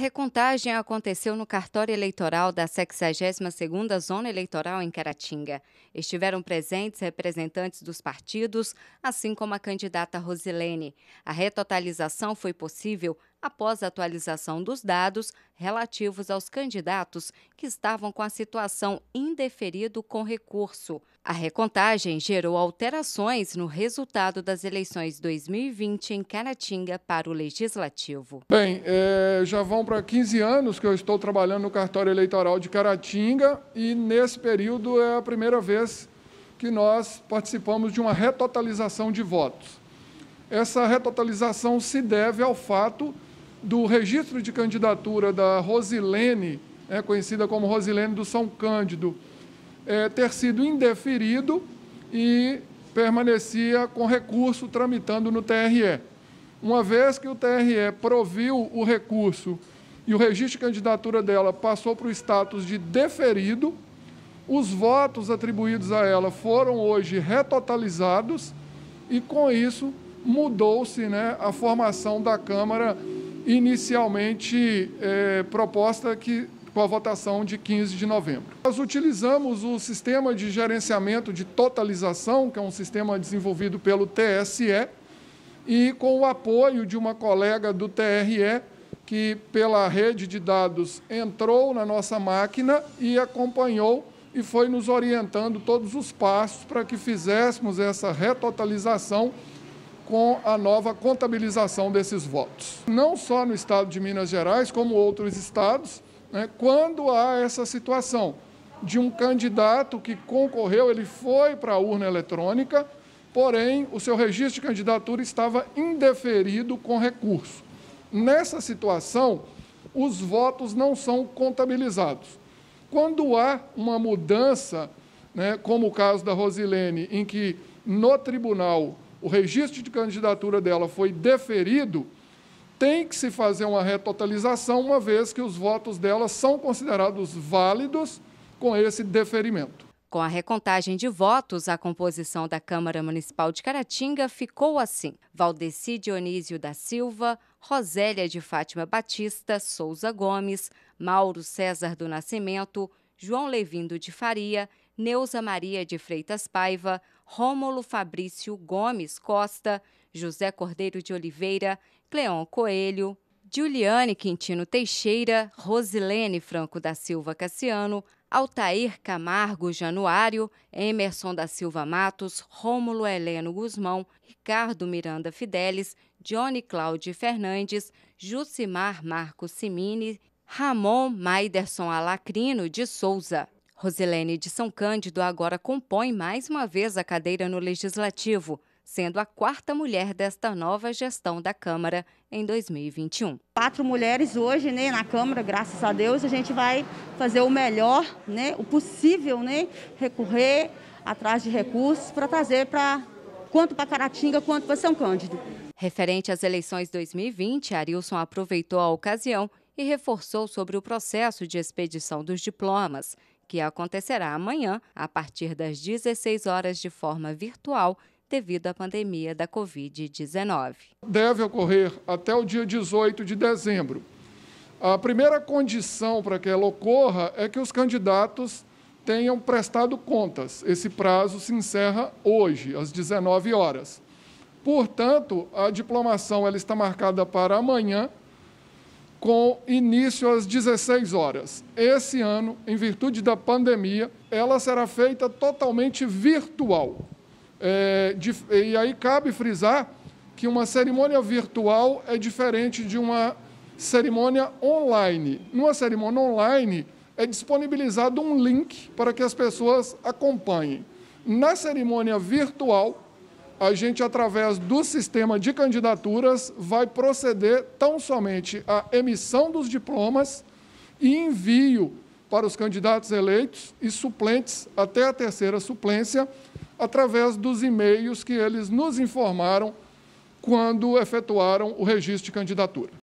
recontagem aconteceu no cartório eleitoral da 62ª Zona Eleitoral em Caratinga. Estiveram presentes representantes dos partidos, assim como a candidata Rosilene. A retotalização foi possível após a atualização dos dados relativos aos candidatos que estavam com a situação indeferido com recurso. A recontagem gerou alterações no resultado das eleições 2020 em Caratinga para o Legislativo. Bem, é, já vão para 15 anos que eu estou trabalhando no cartório eleitoral de Caratinga e nesse período é a primeira vez que nós participamos de uma retotalização de votos. Essa retotalização se deve ao fato do registro de candidatura da Rosilene, é, conhecida como Rosilene do São Cândido, é, ter sido indeferido e permanecia com recurso tramitando no TRE. Uma vez que o TRE proviu o recurso e o registro de candidatura dela passou para o status de deferido, os votos atribuídos a ela foram hoje retotalizados e, com isso, mudou-se né, a formação da Câmara inicialmente é, proposta que com a votação de 15 de novembro. Nós utilizamos o sistema de gerenciamento de totalização, que é um sistema desenvolvido pelo TSE, e com o apoio de uma colega do TRE, que pela rede de dados entrou na nossa máquina e acompanhou e foi nos orientando todos os passos para que fizéssemos essa retotalização com a nova contabilização desses votos. Não só no estado de Minas Gerais, como outros estados, né, quando há essa situação de um candidato que concorreu, ele foi para a urna eletrônica, porém o seu registro de candidatura estava indeferido com recurso. Nessa situação, os votos não são contabilizados. Quando há uma mudança, né, como o caso da Rosilene, em que no tribunal o registro de candidatura dela foi deferido, tem que se fazer uma retotalização, uma vez que os votos dela são considerados válidos com esse deferimento. Com a recontagem de votos, a composição da Câmara Municipal de Caratinga ficou assim: Valdeci Dionísio da Silva, Rosélia de Fátima Batista, Souza Gomes, Mauro César do Nascimento, João Levindo de Faria Neuza Maria de Freitas Paiva, Rômulo Fabrício Gomes Costa, José Cordeiro de Oliveira, Cleon Coelho, Juliane Quintino Teixeira, Rosilene Franco da Silva Cassiano, Altair Camargo Januário, Emerson da Silva Matos, Rômulo Heleno Guzmão, Ricardo Miranda Fidelis, Johnny Cláudio Fernandes, Jucimar Marcos Simini, Ramon Maiderson Alacrino de Souza. Rosilene de São Cândido agora compõe mais uma vez a cadeira no Legislativo, sendo a quarta mulher desta nova gestão da Câmara em 2021. Quatro mulheres hoje né, na Câmara, graças a Deus, a gente vai fazer o melhor, né, o possível, né, recorrer atrás de recursos para trazer para quanto para Caratinga, quanto para São Cândido. Referente às eleições 2020, Arilson aproveitou a ocasião e reforçou sobre o processo de expedição dos diplomas, que acontecerá amanhã, a partir das 16 horas, de forma virtual, devido à pandemia da Covid-19. Deve ocorrer até o dia 18 de dezembro. A primeira condição para que ela ocorra é que os candidatos tenham prestado contas. Esse prazo se encerra hoje, às 19 horas. Portanto, a diplomação ela está marcada para amanhã, com início às 16 horas. Esse ano, em virtude da pandemia, ela será feita totalmente virtual. É, de, e aí cabe frisar que uma cerimônia virtual é diferente de uma cerimônia online. Numa cerimônia online, é disponibilizado um link para que as pessoas acompanhem. Na cerimônia virtual, a gente, através do sistema de candidaturas, vai proceder tão somente à emissão dos diplomas e envio para os candidatos eleitos e suplentes até a terceira suplência, através dos e-mails que eles nos informaram quando efetuaram o registro de candidatura.